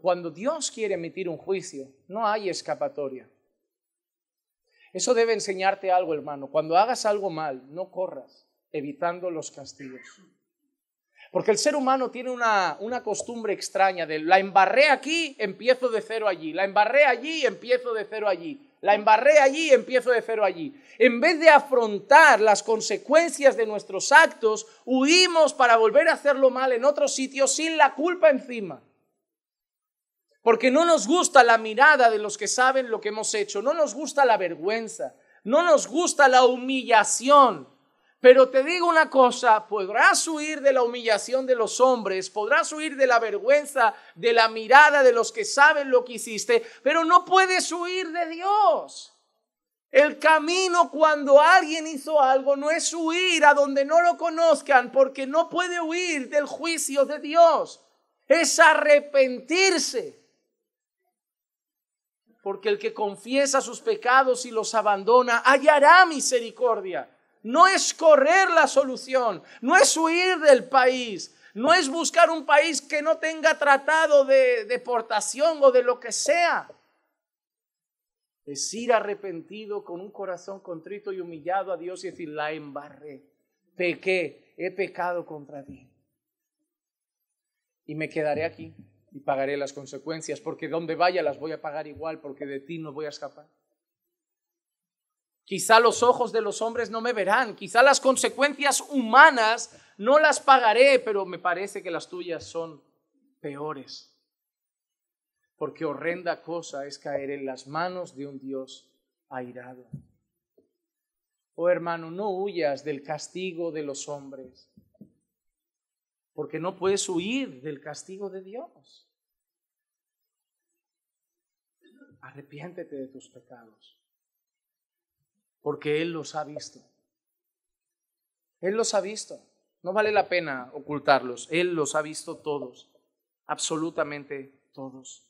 cuando Dios quiere emitir un juicio, no hay escapatoria. Eso debe enseñarte algo, hermano. Cuando hagas algo mal, no corras, evitando los castigos. Porque el ser humano tiene una, una costumbre extraña de la embarré aquí, empiezo de cero allí. La embarré allí, empiezo de cero allí. La embarré allí, empiezo de cero allí. En vez de afrontar las consecuencias de nuestros actos, huimos para volver a hacerlo mal en otro sitio sin la culpa encima. Porque no nos gusta la mirada de los que saben lo que hemos hecho, no nos gusta la vergüenza, no nos gusta la humillación. Pero te digo una cosa, podrás huir de la humillación de los hombres, podrás huir de la vergüenza, de la mirada de los que saben lo que hiciste, pero no puedes huir de Dios. El camino cuando alguien hizo algo no es huir a donde no lo conozcan, porque no puede huir del juicio de Dios. Es arrepentirse porque el que confiesa sus pecados y los abandona hallará misericordia. No es correr la solución, no es huir del país, no es buscar un país que no tenga tratado de deportación o de lo que sea. Es ir arrepentido con un corazón contrito y humillado a Dios y decir, la embarré, pequé, he pecado contra ti. Y me quedaré aquí y pagaré las consecuencias, porque donde vaya las voy a pagar igual, porque de ti no voy a escapar. Quizá los ojos de los hombres no me verán, quizá las consecuencias humanas no las pagaré, pero me parece que las tuyas son peores. Porque horrenda cosa es caer en las manos de un Dios airado. Oh hermano, no huyas del castigo de los hombres porque no puedes huir del castigo de Dios. Arrepiéntete de tus pecados, porque Él los ha visto. Él los ha visto. No vale la pena ocultarlos. Él los ha visto todos, absolutamente todos.